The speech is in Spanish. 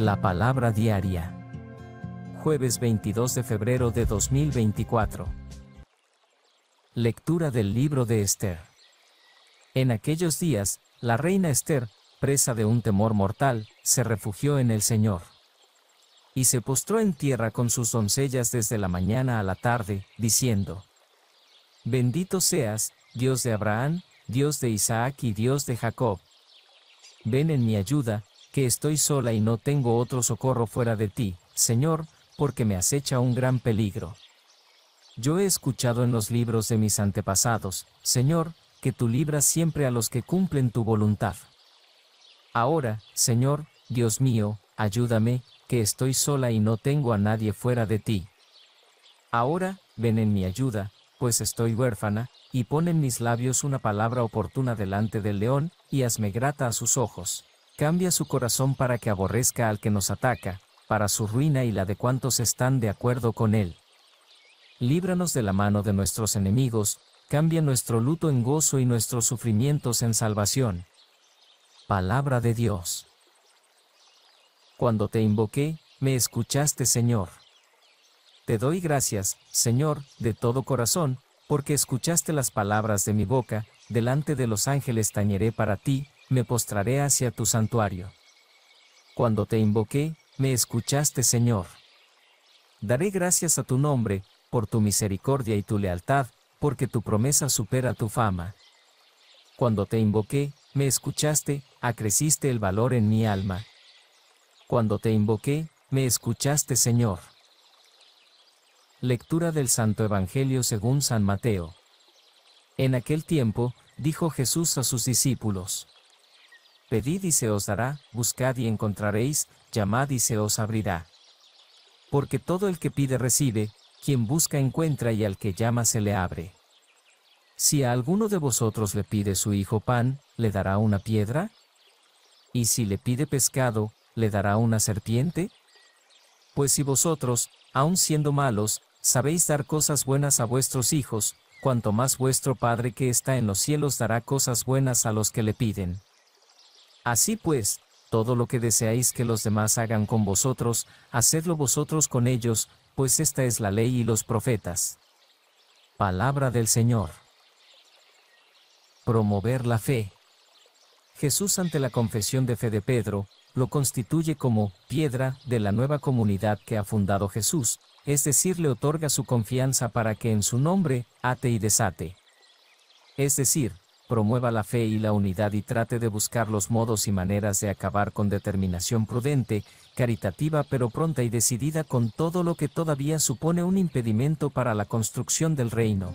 La palabra diaria. Jueves 22 de febrero de 2024. Lectura del libro de Esther. En aquellos días, la reina Esther, presa de un temor mortal, se refugió en el Señor. Y se postró en tierra con sus doncellas desde la mañana a la tarde, diciendo, Bendito seas, Dios de Abraham, Dios de Isaac y Dios de Jacob. Ven en mi ayuda, que estoy sola y no tengo otro socorro fuera de ti, Señor, porque me acecha un gran peligro. Yo he escuchado en los libros de mis antepasados, Señor, que tú libras siempre a los que cumplen tu voluntad. Ahora, Señor, Dios mío, ayúdame, que estoy sola y no tengo a nadie fuera de ti. Ahora, ven en mi ayuda, pues estoy huérfana, y pon en mis labios una palabra oportuna delante del león, y hazme grata a sus ojos. Cambia su corazón para que aborrezca al que nos ataca, para su ruina y la de cuantos están de acuerdo con él. Líbranos de la mano de nuestros enemigos, cambia nuestro luto en gozo y nuestros sufrimientos en salvación. Palabra de Dios. Cuando te invoqué, me escuchaste Señor. Te doy gracias, Señor, de todo corazón, porque escuchaste las palabras de mi boca, delante de los ángeles tañeré para ti, me postraré hacia tu santuario. Cuando te invoqué, me escuchaste, Señor. Daré gracias a tu nombre, por tu misericordia y tu lealtad, porque tu promesa supera tu fama. Cuando te invoqué, me escuchaste, acreciste el valor en mi alma. Cuando te invoqué, me escuchaste, Señor. Lectura del Santo Evangelio según San Mateo. En aquel tiempo, dijo Jesús a sus discípulos, Pedid y se os dará, buscad y encontraréis, llamad y se os abrirá. Porque todo el que pide recibe, quien busca encuentra y al que llama se le abre. Si a alguno de vosotros le pide su hijo pan, ¿le dará una piedra? ¿Y si le pide pescado, le dará una serpiente? Pues si vosotros, aun siendo malos, sabéis dar cosas buenas a vuestros hijos, cuanto más vuestro Padre que está en los cielos dará cosas buenas a los que le piden. Así pues, todo lo que deseáis que los demás hagan con vosotros, hacedlo vosotros con ellos, pues esta es la ley y los profetas. Palabra del Señor. Promover la fe. Jesús ante la confesión de fe de Pedro, lo constituye como piedra de la nueva comunidad que ha fundado Jesús, es decir, le otorga su confianza para que en su nombre ate y desate. Es decir, promueva la fe y la unidad y trate de buscar los modos y maneras de acabar con determinación prudente, caritativa pero pronta y decidida con todo lo que todavía supone un impedimento para la construcción del reino.